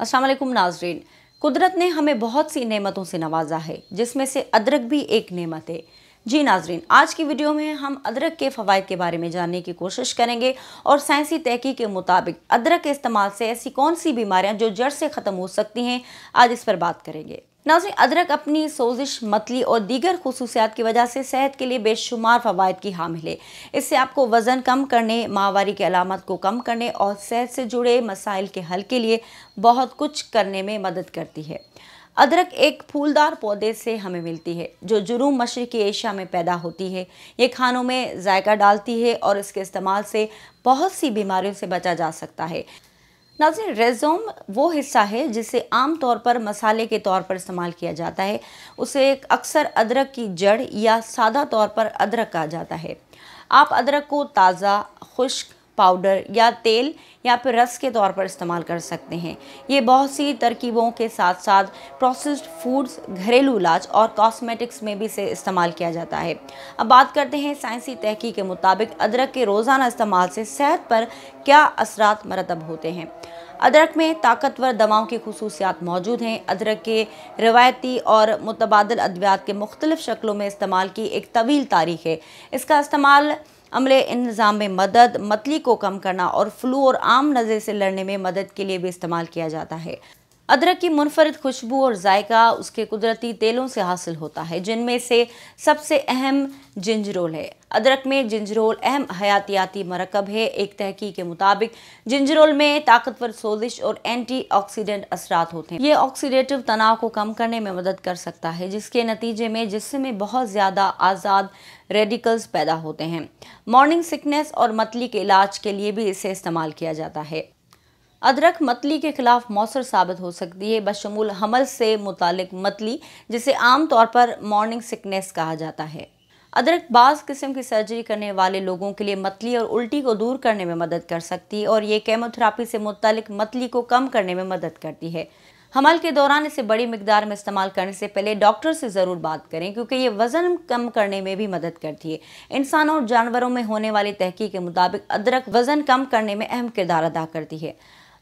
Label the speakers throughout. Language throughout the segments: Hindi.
Speaker 1: असलम नाजरीन कुदरत ने हमें बहुत सी नेमतों से नवाजा है जिसमें से अदरक भी एक नेमत है जी नाजरीन आज की वीडियो में हम अदरक के फ़वाद के बारे में जानने की कोशिश करेंगे और साइंसी तहकीक के मुताबिक अदरक के इस्तेमाल से ऐसी कौन सी बीमारियां जो जड़ से ख़त्म हो सकती हैं आज इस पर बात करेंगे नाजी अदरक अपनी सोजिश मतली और दीगर खसूसियात की वजह से सेहत के लिए बेशुमार फ़वाद की हामिल है इससे आपको वज़न कम करने माहवारी की अलामत को कम करने और सेहत से जुड़े मसाइल के हल के लिए बहुत कुछ करने में मदद करती है अदरक एक फूलदार पौधे से हमें मिलती है जो जुरूम मशरक़ी एशिया में पैदा होती है ये खानों में जायका डालती है और इसके इस्तेमाल से बहुत सी बीमारियों से बचा जा सकता है नाजिन रेजोम वो हिस्सा है जिसे आम तौर पर मसाले के तौर पर इस्तेमाल किया जाता है उसे अक्सर अदरक की जड़ या सादा तौर पर अदरक कहा जाता है आप अदरक को ताज़ा खुश्क पाउडर या तेल या फिर रस के तौर पर इस्तेमाल कर सकते हैं ये बहुत सी तरकीबों के साथ साथ प्रोसेस्ड फूड्स घरेलू इलाज और कॉस्मेटिक्स में भी इसे इस्तेमाल किया जाता है अब बात करते हैं साइंसी तहक़ी के मुताबिक अदरक के रोज़ाना इस्तेमाल से सेहत पर क्या असरात मरतब होते हैं अदरक में ताकतवर दवाओं की खसूसियात मौजूद हैं अदरक के रवायती और मुतबाद अद्वियात के मुख्तलिफ शक्लों में इस्तेमाल की एक तवील तारीख है इसका इस्तेमाल अमले इंतज़ाम में मदद मतली को कम करना और फ्लू और आम नज़र से लड़ने में मदद के लिए भी इस्तेमाल किया जाता है अदरक की मुनफरद खुशबू और जायका उसके कुदरती तेलों से हासिल होता है जिनमें से सबसे अहम जिंजरोल है अदरक में जिंजरोल अहम हयातियाती मरकब है एक तहकी के मुताबिक जिंजरोल में ताकतवर सोजिश और एंटी ऑक्सीडेंट असरात होते हैं ये ऑक्सीडेटिव तनाव को कम करने में मदद कर सकता है जिसके नतीजे में जिसमें में बहुत ज़्यादा आज़ाद रेडिकल्स पैदा होते हैं मॉर्निंग सिकनेस और मतली के इलाज के लिए भी इसे इस्तेमाल किया जाता है अदरक मतली के खिलाफ मौसर साबित हो सकती है बशमूल हमल से मुतल मतली जिसे आमतौर पर मॉर्निंग सिकनेस कहा जाता है अदरक बाज़ किस्म की सर्जरी करने वाले लोगों के लिए मतली और उल्टी को दूर करने में मदद कर सकती है और ये केमोथेरापी से मुतलिक मतली को कम करने में मदद करती है हमल के दौरान इसे बड़ी मकदार में इस्तेमाल करने से पहले डॉक्टर से ज़रूर बात करें क्योंकि ये वज़न कम करने में भी मदद करती है इंसानों और जानवरों में होने वाली तहकीक के मुताबिक अदरक वज़न कम करने में अहम किरदार अदा करती है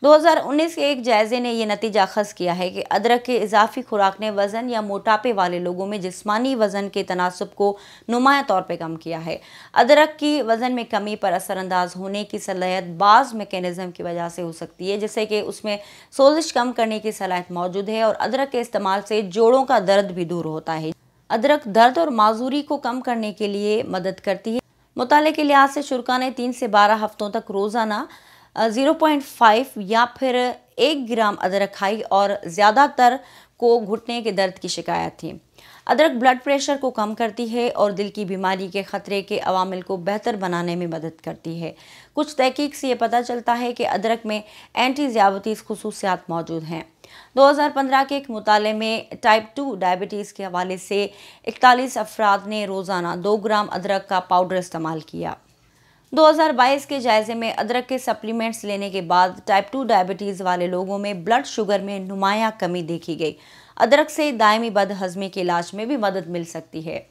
Speaker 1: 2019 के एक जायजे ने यह नतीजा खस किया है कि अदरक के इजाफी खुराक ने वज़न या मोटापे वाले लोगों में जिसमानी वज़न के तनासब को नुमाया तौर पर कम किया है अदरक की वज़न में कमी पर असरअंदाज होने की सलाहियत बाज़ मेकेजम की वजह से हो सकती है जैसे कि उसमें सोजिश कम करने की सलाहियत मौजूद है और अदरक के इस्तेमाल से जोड़ों का दर्द भी दूर होता है अदरक दर्द और माजूरी को कम करने के लिए मदद करती है मुताले के लिहाज से शुरा ने तीन से बारह हफ्तों तक रोज़ाना ज़ीरो पॉइंट फाइव या फिर एक ग्राम अदरक खाई और ज़्यादातर को घुटने के दर्द की शिकायत थी अदरक ब्लड प्रेशर को कम करती है और दिल की बीमारी के ख़तरे के अवामिल को बेहतर बनाने में मदद करती है कुछ तहकीक से ये पता चलता है कि अदरक में एंटी ज़्यावतीस खसूसियात मौजूद हैं 2015 के एक मुताले में टाइप 2 डायबिटीज़ के हवाले से इकतालीस अफराद ने रोज़ाना दो ग्राम अदरक का पाउडर इस्तेमाल किया 2022 के जायजे में अदरक के सप्लीमेंट्स लेने के बाद टाइप 2 डायबिटीज़ वाले लोगों में ब्लड शुगर में नुमाया कमी देखी गई अदरक से दायमी बदहजमी के इलाज में भी मदद मिल सकती है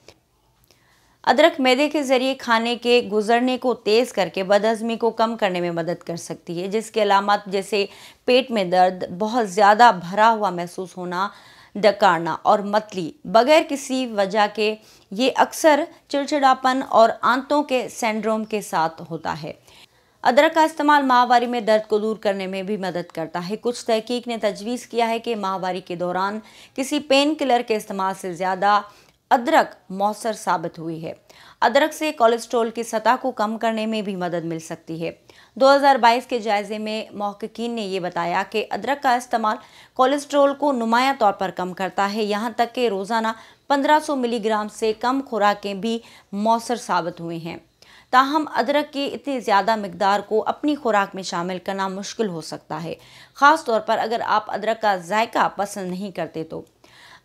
Speaker 1: अदरक मैदे के ज़रिए खाने के गुजरने को तेज़ करके बदहजमी को कम करने में मदद कर सकती है जिसके अलामत जैसे पेट में दर्द बहुत ज़्यादा भरा हुआ महसूस होना डकारना और मतली बगैर किसी वजह के ये अक्सर चिड़चिड़ापन और आंतों के सेंड्रोम के साथ होता है अदरक का इस्तेमाल माहवारी में दर्द को दूर करने में भी मदद करता है कुछ तहकीक ने तजवीज़ किया है कि माहवारी के दौरान किसी पेन किलर के इस्तेमाल से ज़्यादा अदरक मौसर साबित हुई है अदरक से कोलेस्ट्रोल की सतह को कम करने में भी मदद मिल सकती है 2022 के जायजे में महकिन ने यह बताया कि अदरक का इस्तेमाल कोलेस्ट्रोल को नुमाया तौर पर कम करता है यहाँ तक कि रोज़ाना 1500 मिलीग्राम से कम खुराकें भी मौसर साबित हुई हैं ताहम अदरक की इतनी ज़्यादा मकदार को अपनी खुराक में शामिल करना मुश्किल हो सकता है ख़ास तौर पर अगर आप अदरक का जायका पसंद नहीं करते तो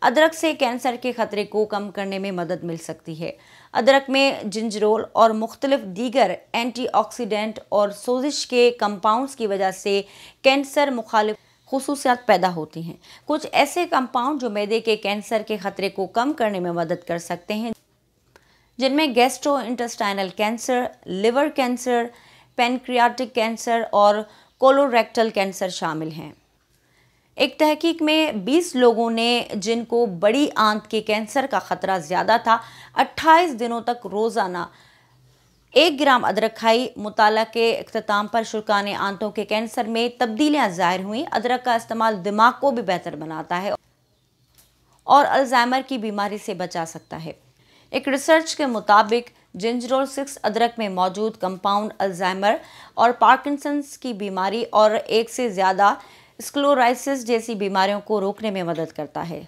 Speaker 1: अदरक से कैंसर के ख़तरे को कम करने में मदद मिल सकती है अदरक में जिंजरोल और मुख्तलिफ दीगर एंटीऑक्सीडेंट और सोजिश के कंपाउंड्स की वजह से कैंसर मुखालिफ खसूसियात पैदा होती हैं कुछ ऐसे कंपाउंड जो मैदे के कैंसर के ख़तरे को कम करने में मदद कर सकते हैं जिनमें gastrointestinal cancer liver cancer pancreatic cancer और कोलोरेक्टल कैंसर शामिल हैं एक तहकीक में 20 लोगों ने जिनको बड़ी आंत के कैंसर का ख़तरा ज़्यादा था 28 दिनों तक रोज़ाना एक ग्राम अदरक खाई मुताल के अख्ताम पर शुरान आंतों के कैंसर में तब्दीलियाँ ज़ाहिर हुई अदरक का इस्तेमाल दिमाग को भी बेहतर बनाता है और अल्ज़ाइमर की बीमारी से बचा सकता है एक रिसर्च के मुताबिक जिंजरोल सिक्स अदरक में मौजूद कंपाउंड अल्जाइमर और पार्किंसंस की बीमारी और एक से ज़्यादा स्क्लोराइसिस जैसी बीमारियों को रोकने में मदद करता है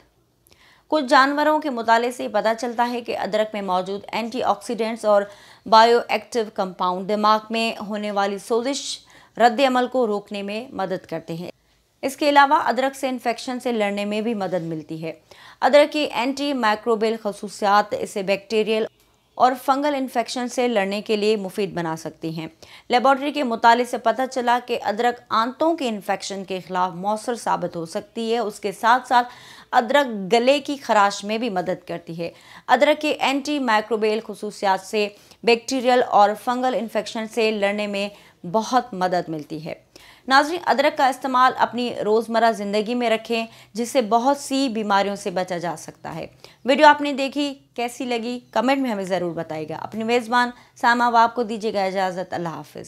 Speaker 1: कुछ जानवरों के मुताले से पता चलता है कि अदरक में मौजूद एंटीऑक्सीडेंट्स और बायोएक्टिव कंपाउंड दिमाग में होने वाली सोजिश रद्द अमल को रोकने में मदद करते हैं इसके अलावा अदरक से इन्फेक्शन से लड़ने में भी मदद मिलती है अदरक की एंटी माइक्रोबियल खसूसियात इसे बैक्टीरियल और फंगल इन्फेक्शन से लड़ने के लिए मुफीद बना सकती हैं लेबॉर्ट्री के मुताले से पता चला कि अदरक आंतों के इन्फेक्शन के ख़िलाफ़ मौसर साबित हो सकती है उसके साथ साथ अदरक गले की खराश में भी मदद करती है अदरक के एंटी माइक्रोबेल खसूसियात से बैक्टीरियल और फंगल इन्फेक्शन से लड़ने में बहुत मदद मिलती है नाजरी अदरक का इस्तेमाल अपनी रोज़मर्रा ज़िंदगी में रखें जिससे बहुत सी बीमारियों से बचा जा सकता है वीडियो आपने देखी कैसी लगी कमेंट में हमें ज़रूर बताएगा अपनी मेज़बान सामा वाब को दीजिएगा इजाज़त अल्लाह हाफ़